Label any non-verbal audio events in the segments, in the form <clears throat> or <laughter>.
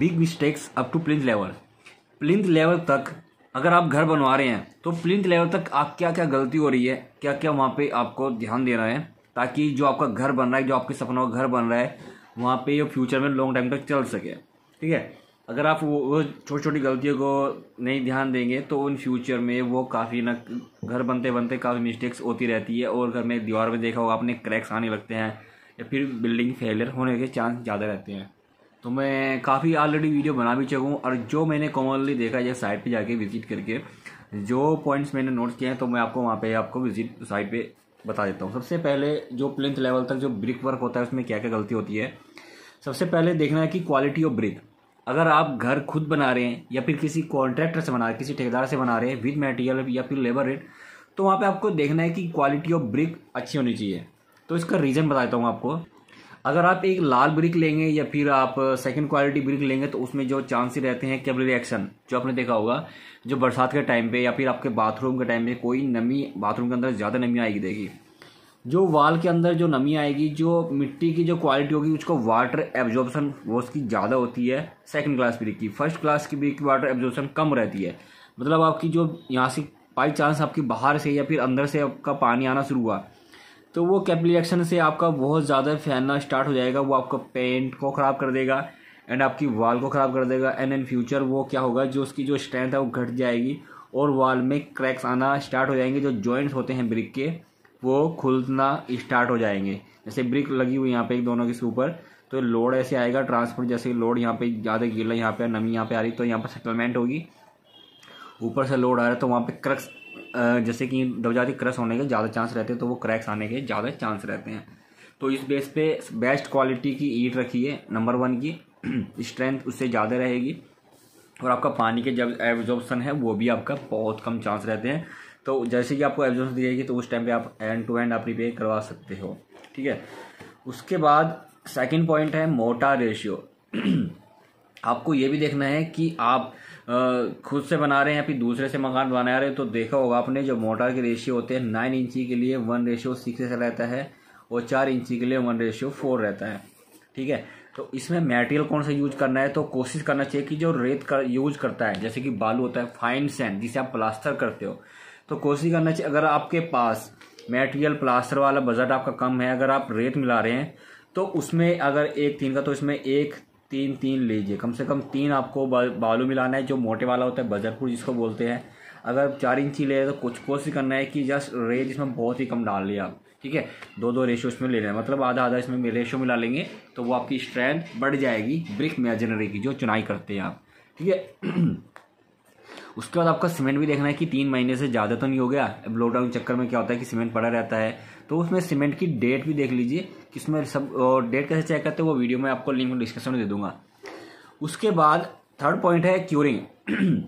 big mistakes up to plinth level plinth level तक अगर आप घर बनवा रहे हैं तो प्लिंथ लेवल तक आप क्या क्या गलती हो रही है क्या क्या वहाँ पे आपको ध्यान दे रहे हैं ताकि जो आपका घर बन रहा है जो आपके सपना का घर बन रहा है वहाँ पे ये फ्यूचर में लॉन्ग टाइम तक चल सके ठीक है अगर आप वो, वो छोटी छोटी गलतियों को नहीं ध्यान देंगे तो उन फ्यूचर में वो काफ़ी ना घर बनते बनते काफ़ी मिस्टेक्स होती रहती है और घर में दीवार में देखा होगा आपने क्रैक्स आने लगते हैं या फिर बिल्डिंग फेलियर होने के चांस ज़्यादा रहते हैं तो मैं काफ़ी ऑलरेडी वीडियो बना भी चुका हूँ और जो मैंने कॉमनली देखा है साइट पे जाके विज़िट करके जो पॉइंट्स मैंने नोट किए हैं तो मैं आपको वहाँ पे आपको विज़िट साइट पे बता देता हूँ सबसे पहले जो प्लिंथ लेवल तक जो ब्रिक वर्क होता है उसमें क्या क्या गलती होती है सबसे पहले देखना है कि क्वालिटी ऑफ ब्रिक अगर आप घर खुद बना रहे हैं या फिर किसी कॉन्ट्रैक्टर से बना रहे हैं किसी ठेकेदार से बना रहे हैं विद मटेरियल या फिर लेबर रेट तो वहाँ पे आपको देखना है कि क्वालिटी ऑफ ब्रिक अच्छी होनी चाहिए तो इसका रीज़न बता देता हूँ आपको अगर आप एक लाल ब्रिक लेंगे या फिर आप सेकंड क्वालिटी ब्रिक लेंगे तो उसमें जो चांस रहते हैं केबल रिएक्शन जो आपने देखा होगा जो बरसात के टाइम पे या फिर आपके बाथरूम के टाइम पे कोई नमी बाथरूम के अंदर ज़्यादा नमी आएगी देगी जो वाल के अंदर जो नमी आएगी जो मिट्टी की जो क्वालिटी होगी उसको वाटर एब्जॉर्बन वो उसकी ज़्यादा होती है सेकेंड क्लास ब्रिक की फर्स्ट क्लास की ब्रिक की वाटर एब्जॉर्बन कम रहती है मतलब आपकी जो यहाँ से बाई चांस आपकी बाहर से या फिर अंदर से आपका पानी आना शुरू हुआ तो वो कैपिलरी एक्शन से आपका बहुत ज़्यादा फैलना स्टार्ट हो जाएगा वो आपका पेंट को ख़राब कर देगा एंड आपकी वाल को ख़राब कर देगा एंड इन फ्यूचर वो क्या होगा जो उसकी जो स्ट्रेंथ है वो घट जाएगी और वाल में क्रैक्स आना स्टार्ट हो जाएंगे जो जॉइंट्स होते हैं ब्रिक के वो खुलना स्टार्ट हो जाएंगे जैसे ब्रिक लगी हुई यहाँ पे एक दोनों के ऊपर तो लोड ऐसे आएगा ट्रांसपोर्ट जैसे लोड यहाँ पे ज़्यादा गिर रहा है यहाँ पर नमी यहाँ पे आ रही तो यहाँ पर सेटलमेंट होगी ऊपर से लोड आ रहा है तो वहाँ पे क्रक्स जैसे कि नवजात क्रश होने के ज़्यादा चांस रहते हैं तो वो क्रैक्स आने के ज़्यादा चांस रहते हैं तो इस बेस पे बेस्ट क्वालिटी की ईट रखिए नंबर वन की स्ट्रेंथ <clears throat> उससे ज़्यादा रहेगी और आपका पानी के जब एब्जॉर्बसन है वो भी आपका बहुत कम चांस रहते हैं तो जैसे कि आपको एब्जॉर्बसन दिएगी तो उस टाइम पे आप एंड टू एंड आप रिपेयर करवा सकते हो ठीक है उसके बाद सेकेंड पॉइंट है मोटा रेशियो <clears throat> आपको ये भी देखना है कि आप खुद से बना रहे हैं या फिर दूसरे से मकान बना रहे हैं तो देखा होगा आपने जो मोटर के रेशियो होते हैं नाइन इंची के लिए वन रेशियो सिक्स ऐसा रहता है और चार इंची के लिए वन रेशियो फोर रहता है ठीक है तो इसमें मेटेरियल कौन सा यूज करना है तो कोशिश करना चाहिए कि जो रेत कर यूज करता है जैसे कि बालू होता है फाइन सैंड जिसे आप प्लास्टर करते हो तो कोशिश करना चाहिए अगर आपके पास मेटेरियल प्लास्टर वाला बजट आपका कम है अगर आप रेत मिला रहे हैं तो उसमें अगर एक तीन का तो इसमें एक तीन तीन लीजिए कम से कम तीन आपको बालू मिलाना है जो मोटे वाला होता है बजरपुर जिसको बोलते हैं अगर चार इंची ले तो कुछ कोशिश करना है कि जस्ट रेज इसमें बहुत ही कम डाल लिया आप ठीक है दो दो रेशो इसमें ले लें मतलब आधा आधा इसमें रेशो मिला लेंगे तो वो आपकी स्ट्रेंथ बढ़ जाएगी ब्रिक मेजनरी की जो चुनाई करते हैं आप ठीक है उसके बाद आपका सीमेंट भी देखना है कि तीन महीने से ज़्यादा तो नहीं हो गया अब लॉकडाउन चक्कर में क्या होता है कि सीमेंट पड़ा रहता है तो उसमें सीमेंट की डेट भी देख लीजिए कि उसमें सब और डेट कैसे चेक करते हैं वो वीडियो में आपको लिंक डिस्क्रिप्शन में दे दूंगा उसके बाद थर्ड पॉइंट है क्यूरिंग <clears throat>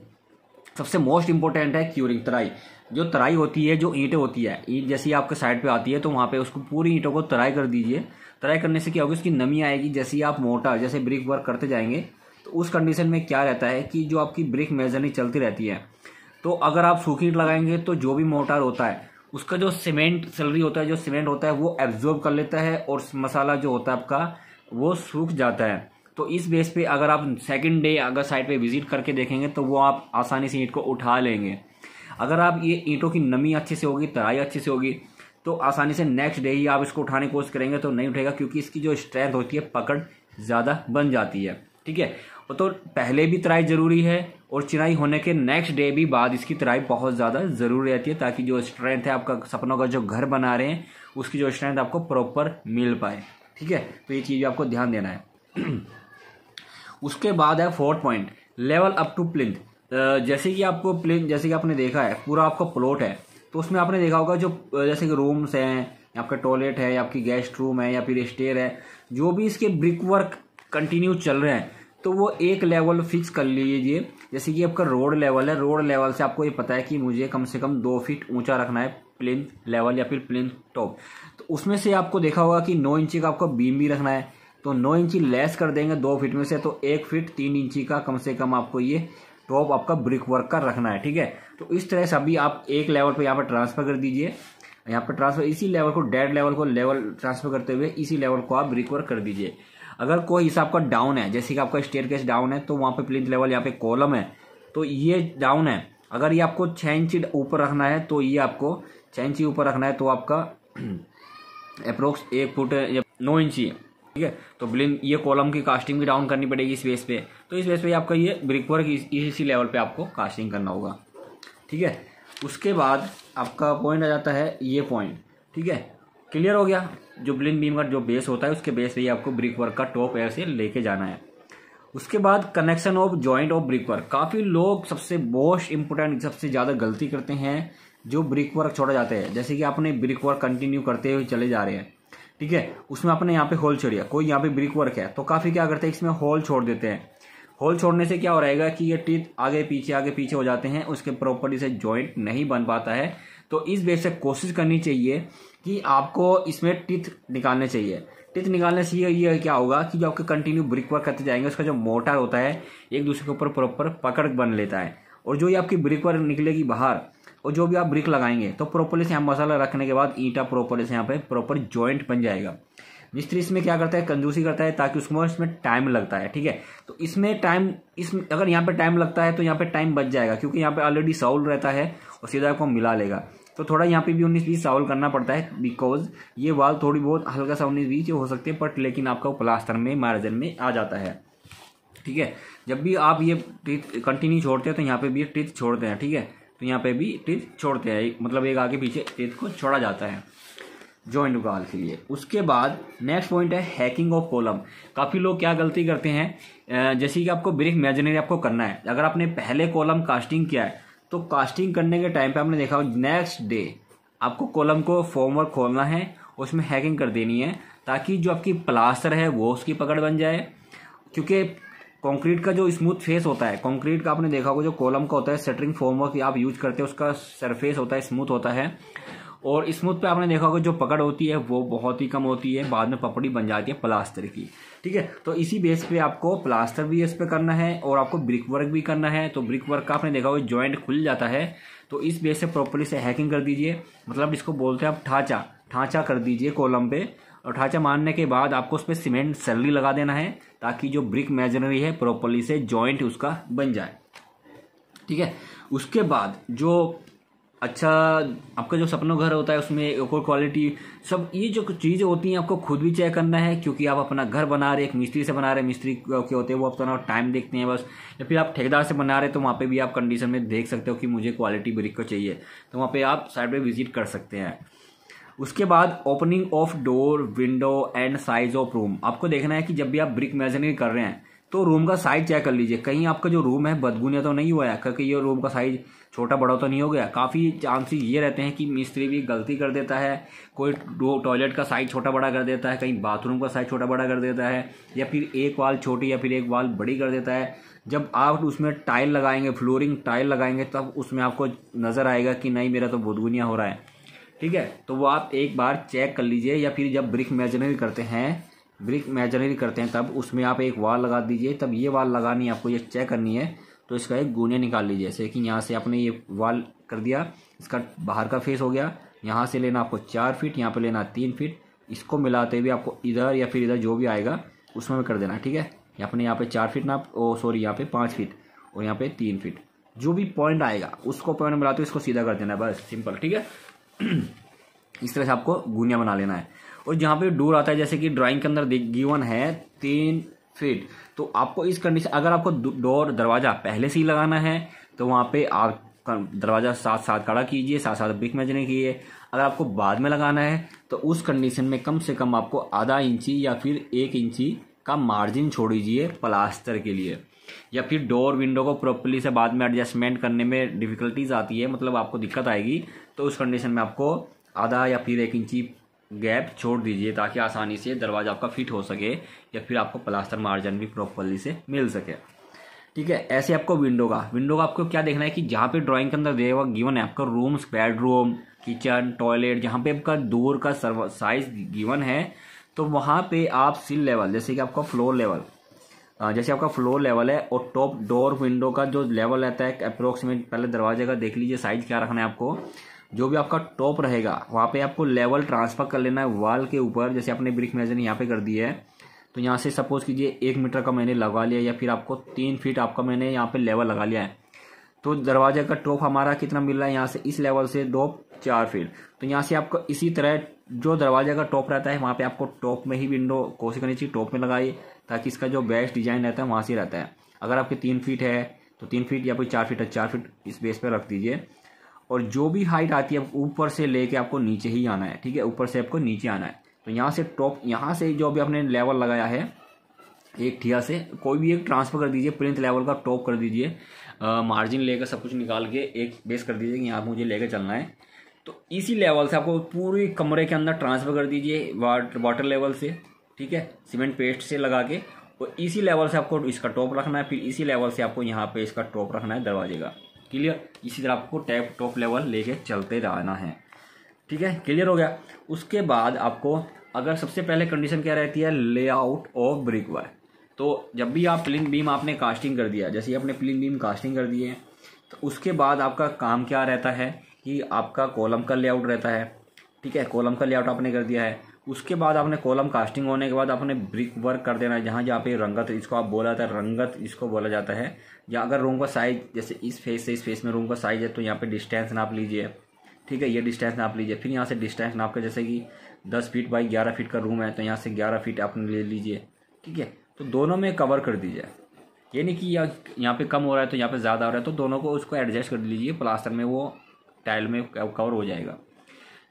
सबसे मोस्ट इंपॉर्टेंट है क्यूरिंग तराई जो तराई होती है जो ईंटें होती है ईंट जैसी आपके साइड पे आती है तो वहाँ पे उसको पूरी ईंटों को तराई कर दीजिए तराई करने से क्या होगी उसकी नमी आएगी जैसे आप मोटा जैसे ब्रिक वर्क करते जाएंगे तो उस कंडीशन में क्या रहता है कि जो आपकी ब्रेक मेजरनी चलती रहती है तो अगर आप सूखी ईट लगाएंगे तो जो भी मोटार होता है उसका जो सीमेंट सलरी होता है जो सीमेंट होता है वो एब्जॉर्ब कर लेता है और मसाला जो होता है आपका वो सूख जाता है तो इस बेस पे अगर आप सेकंड डे अगर साइड पे विजिट करके देखेंगे तो वो आप आसानी से ईंट को उठा लेंगे अगर आप ये ईंटों की नमी अच्छे से होगी तराई अच्छे से होगी तो आसानी से नेक्स्ट डे ही आप इसको उठाने की कोशिश करेंगे तो नहीं उठेगा क्योंकि इसकी जो स्ट्रेंथ होती है पकड़ ज़्यादा बन जाती है ठीक है तो पहले भी तराई ज़रूरी है और चिनाई होने के नेक्स्ट डे भी बाद इसकी तराई बहुत ज़्यादा ज़रूरी रहती है ताकि जो स्ट्रेंथ है आपका सपनों का जो घर बना रहे हैं उसकी जो स्ट्रेंथ आपको प्रॉपर मिल पाए ठीक है तो ये चीज़ आपको ध्यान देना है <clears throat> उसके बाद है fourth point level up to plinth जैसे कि आपको प्लिंथ जैसे कि आपने देखा है पूरा आपका प्लॉट है तो उसमें आपने देखा होगा जो जैसे कि रूम्स हैं आपका टॉयलेट है या आपकी गेस्ट रूम है या फिर स्टेयर है जो भी इसके ब्रिक वर्क कंटिन्यू चल रहे हैं तो वो एक लेवल फिक्स कर लीजिए जैसे कि आपका रोड लेवल है रोड लेवल से आपको ये पता है कि मुझे कम से कम दो फीट ऊंचा रखना है प्लेन लेवल या फिर प्लेन टॉप तो उसमें से आपको देखा होगा कि नौ इंची का आपको बीम भी रखना है तो नौ इंची लेस कर देंगे दो फीट में से तो एक फीट तीन इंची का कम से कम आपको ये टॉप आपका ब्रिक वर्क का रखना है ठीक है तो इस तरह से अभी आप एक लेवल पर यहाँ पर ट्रांसफ़र कर दीजिए यहाँ पर ट्रांसफर इसी लेवल को डेड लेवल को लेवल ट्रांसफर करते हुए इसी लेवल को आप ब्रिक वर्क कर दीजिए अगर कोई हिस्सा आपका डाउन है जैसे कि आपका स्टेयर केस डाउन है तो वहाँ पे प्लिंथ लेवल यहाँ पे कॉलम है तो ये डाउन है अगर ये आपको छः इंच ऊपर रखना है तो ये आपको छः इंची ऊपर रखना है तो आपका अप्रोक्स <clears throat> एक फुट या नौ इंची ठीक है तो ब्लिन ये कॉलम की कास्टिंग भी डाउन करनी पड़ेगी इस बेस पे तो इस बेस पे आपका ये ब्रिक वर्क इसी लेवल पे आपको कास्टिंग करना होगा ठीक है उसके बाद आपका पॉइंट आ जाता है ये पॉइंट ठीक है क्लियर हो गया जो ब्लिन बीम का जो बेस होता है उसके बेस पे ही आपको ब्रिक वर्क का टॉप एयर से लेके जाना है उसके बाद connection of joint of brick work काफ़ी लोग सबसे मोस्ट इंपॉर्टेंट सबसे ज़्यादा गलती करते हैं जो ब्रिक वर्क छोड़ा जाता है जैसे कि आपने ब्रिक वर्क कंटिन्यू करते हुए चले जा रहे हैं ठीक है उसमें आपने यहाँ पे होल छोड़ दिया कोई यहाँ पे ब्रिक वर्क है तो काफ़ी क्या करते हैं इसमें होल छोड़ देते हैं होल छोड़ने से क्या हो रहेगा कि ये टीथ आगे पीछे आगे पीछे हो जाते हैं उसके प्रॉपर्टी से ज्वाइंट नहीं बन पाता है तो इस बेस से कोशिश करनी चाहिए कि आपको इसमें टिथ निकालने चाहिए टिथ निकालने से ये क्या होगा कि जो आपके कंटिन्यू ब्रिक वर्क करते जाएंगे उसका जो मोटर होता है एक दूसरे के ऊपर प्रॉपर पकड़ बन लेता है और जो ये आपकी ब्रिक वर्क निकलेगी बाहर और जो भी आप ब्रिक लगाएंगे तो प्रॉपरली से यहाँ मसाला रखने के बाद ईटा प्रॉपरली से यहाँ पे प्रॉपर जॉइंट बन जाएगा मिस्त्री इसमें क्या करता है कंजूसी करता है ताकि उसमें इसमें टाइम लगता है ठीक है तो इसमें टाइम इस अगर यहाँ पे टाइम लगता है तो यहाँ पे टाइम बच जाएगा क्योंकि यहाँ पे ऑलरेडी साउल रहता है और सीधा आपको मिला लेगा तो थोड़ा यहाँ पे भी उन्नीस बीस सॉल्व करना पड़ता है बिकॉज ये वाल थोड़ी बहुत हल्का सा उन्नीस बीस हो सकते हैं बट लेकिन आपका प्लास्टर में मार्जिन में आ जाता है ठीक है जब भी आप ये टीथ कंटिन्यू छोड़ते हैं तो यहाँ पे भी टीथ छोड़ते हैं ठीक है तो यहाँ पे भी टीथ छोड़ते हैं मतलब एक आगे पीछे टीथ को छोड़ा जाता है जॉइंट वाल के लिए उसके बाद नेक्स्ट पॉइंट है हैकिंग ऑफ कॉलम काफ़ी लोग क्या गलती करते हैं जैसे कि आपको ब्रिक मेजनरी आपको करना है अगर आपने पहले कॉलम कास्टिंग किया है तो कास्टिंग करने के टाइम पे आपने देखा नेक्स्ट डे आपको कॉलम को फॉर्मवर्क खोलना है उसमें हैकिंग कर देनी है ताकि जो आपकी प्लास्टर है वो उसकी पकड़ बन जाए क्योंकि कंक्रीट का जो स्मूथ फेस होता है कंक्रीट का आपने देखा होगा जो कॉलम का होता है सेटरिंग फॉर्मवर्क आप यूज करते हैं उसका सरफेस होता है स्मूथ होता है और स्मूथ पे आपने देखा होगा जो पकड़ होती है वो बहुत ही कम होती है बाद में पपड़ी बन जाती है प्लास्टर की ठीक है तो इसी बेस पे आपको प्लास्टर भी इस पर करना है और आपको ब्रिक वर्क भी करना है तो ब्रिक वर्क का आपने देखा होगा ज्वाइंट खुल जाता है तो इस बेस से प्रॉपरली से हैकिंग कर दीजिए मतलब इसको बोलते हैं आप ढांचा ढांचा कर दीजिए कॉलम पे और ढांचा मारने के बाद आपको उस पर सीमेंट सैलरी लगा देना है ताकि जो ब्रिक मेजनरी है प्रॉपरली से ज्वाइंट उसका बन जाए ठीक है उसके बाद जो अच्छा आपका जो सपनों घर होता है उसमें एक और क्वालिटी सब ये जो चीज़ें होती हैं आपको खुद भी चेक करना है क्योंकि आप अपना घर बना रहे एक मिस्त्री से बना रहे मिस्त्री के होते हैं वो अपना टाइम देखते हैं बस या फिर आप ठेकेदार से बना रहे तो वहाँ पे भी आप कंडीशन में देख सकते हो कि मुझे क्वालिटी ब्रिक को चाहिए तो वहाँ पर आप साइड पर विजिट कर सकते हैं उसके बाद opening of door window and size of room आपको देखना है कि जब भी आप ब्रिक मेजरिंग कर रहे हैं तो रूम का साइज चेक कर लीजिए कहीं आपका जो रूम है बदगुनिया तो नहीं हुआ है क्योंकि ये रूम का साइज़ छोटा बड़ा तो नहीं हो गया काफ़ी चांसेस ये रहते हैं कि मिस्त्री भी गलती कर देता है कोई टॉयलेट का साइज छोटा बड़ा कर देता है कहीं बाथरूम का साइज छोटा बड़ा कर देता है या फिर एक वाल छोटी या फिर एक वाल बड़ी कर देता है जब आप उसमें टाइल लगाएंगे फ्लोरिंग टाइल लगाएंगे तब उसमें आपको नज़र आएगा कि नहीं मेरा तो बुदगुनिया हो रहा है ठीक है तो वो आप एक बार चेक कर लीजिए या फिर जब ब्रिक मेजरिंग करते हैं ब्रिक मेजरिंग करते हैं तब उसमें आप एक वाल लगा दीजिए तब ये वाल लगानी आपको ये चेक करनी है तो इसका एक गुने निकाल लीजिए जैसे कि यहाँ से आपने ये वाल कर दिया इसका बाहर का फेस हो गया यहाँ से लेना आपको चार फीट यहाँ पर लेना तीन फीट इसको मिलाते हुए आपको इधर या फिर इधर जो भी आएगा उसमें भी कर देना ठीक है अपने यहाँ पे चार फीट ना ओ सॉरी यहाँ पे पाँच फीट और यहाँ पे तीन फीट जो भी पॉइंट आएगा उसको पॉइंट मिलाते हुए इसको सीधा कर देना है बस सिंपल ठीक है <clears throat> इस तरह से आपको गुनिया बना लेना है और जहाँ पे डोर आता है जैसे कि ड्राइंग के अंदर गिवन है तीन फिट तो आपको इस कंडीशन अगर आपको डोर दरवाज़ा पहले से ही लगाना है तो वहाँ पे आप दरवाज़ा साथ साथ खड़ा कीजिए साथ साथ ब्रिक मेजरिंग कीजिए अगर आपको बाद में लगाना है तो उस कंडीशन में कम से कम आपको आधा इंची या फिर एक इंची का मार्जिन छोड़ दीजिए प्लास्टर के लिए या फिर डोर विंडो को प्रॉपरली से बाद में एडजस्टमेंट करने में डिफ़िकल्टीज आती है मतलब आपको दिक्कत आएगी तो उस कंडीशन में आपको आधा या फिर एक इंची गैप छोड़ दीजिए ताकि आसानी से दरवाज़ा आपका फिट हो सके या फिर आपको प्लास्टर मार्जिन भी प्रॉपरली से मिल सके ठीक है ऐसे आपको विंडो का विंडो का आपको क्या देखना है कि जहाँ पे ड्राइंग के अंदर देगा गिवन है आपका रूम्स बेडरूम किचन टॉयलेट जहाँ पे आपका दूर का सर्व साइज गिवन है तो वहाँ पे आप सील लेवल जैसे कि आपका फ्लोर लेवल जैसे आपका फ्लोर लेवल है और टॉप डोर विंडो का जो लेवल रहता है अप्रोक्सीमेट पहले दरवाजे का देख लीजिए साइज क्या रखना है आपको जो भी आपका टॉप रहेगा वहाँ पे आपको लेवल ट्रांसफ़र कर लेना है वाल के ऊपर जैसे आपने ब्रिक मेजर यहाँ पे कर दिया है तो यहाँ से सपोज़ कीजिए एक मीटर का मैंने लगा लिया या फिर आपको तीन फीट आपका मैंने यहाँ पे लेवल लगा लिया है तो दरवाजे का टॉप हमारा कितना मिल रहा है यहाँ से इस लेवल से टॉप चार फीट तो यहाँ से आपको इसी तरह जो दरवाजे का टॉप रहता है वहाँ पे आपको टॉप में ही विंडो कोशिश करनी चाहिए टॉप में लगाइए ताकि इसका जो बेस्ट डिजाइन रहता है वहाँ से रहता है अगर आपके तीन फीट है तो तीन फीट या फिर चार फीट है चार फीट इस बेस पर रख दीजिए और जो भी हाइट आती है ऊपर से लेके आपको नीचे ही आना है ठीक है ऊपर से आपको नीचे आना है तो यहाँ से टॉप यहाँ से जो अभी आपने लेवल लगाया है एक ठिया से कोई भी एक ट्रांसफर कर दीजिए प्रिंथ लेवल का टॉप कर दीजिए मार्जिन लेकर सब कुछ निकाल के एक बेस कर दीजिए कि यहाँ मुझे लेकर चलना है तो इसी लेवल से आपको पूरी कमरे के अंदर ट्रांसफर कर दीजिए वाटर वाटर लेवल से ठीक है सीमेंट पेस्ट से लगा के और इसी लेवल से आपको इसका टॉप रखना है फिर इसी लेवल से आपको यहाँ पे इसका टॉप रखना है दरवाजे का क्लियर इसी तरह आपको टैप टॉप लेवल लेके चलते रहना है ठीक है क्लियर हो गया उसके बाद आपको अगर सबसे पहले कंडीशन क्या रहती है लेआउट ऑफ ब्रिक वायर तो जब भी आप प्लिन बीम आपने कास्टिंग कर दिया जैसे आपने प्लिन बीम कास्टिंग कर दिए तो उसके बाद आपका काम क्या रहता है कि आपका कॉलम का लेआउट रहता है ठीक है कॉलम का लेआउट आपने कर दिया है उसके बाद आपने कॉलम कास्टिंग होने के बाद आपने ब्रिक वर्क कर देना है जहाँ जहाँ पे रंगत इसको आप बोला जाता है रंगत इसको बोला जाता है या अगर रूम का साइज जैसे इस फेस से इस फेस में रूम का साइज है तो यहाँ पे डिस्टेंस नाप लीजिए ठीक है ये डिस्टेंस नाप लीजिए फिर यहाँ से डिस्टेंस नाप कर जैसे कि दस फीट बाई ग्यारह फीट का रूम है तो यहाँ से ग्यारह फीट आपने ले लीजिए ठीक है तो दोनों में कवर कर दीजिए ये नहीं कि यहाँ पर कम हो रहा है तो यहाँ पर ज़्यादा हो रहा है तो दोनों को उसको एडजस्ट कर लीजिए प्लास्टर में वो टाइल में कवर हो जाएगा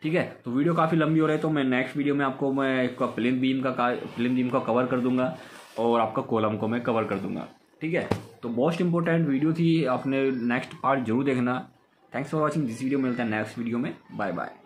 ठीक है तो वीडियो काफ़ी लंबी हो रही है तो मैं नेक्स्ट वीडियो में आपको मैं इसका फिल्म बीम का प्लिन बीम का कवर कर दूंगा और आपका कॉलम को मैं कवर कर दूंगा ठीक है तो मोस्ट इंपॉर्टेंट वीडियो थी अपने नेक्स्ट पार्ट जरूर देखना thanks for watching this video मिलता है नेक्स्ट वीडियो में बाय बाय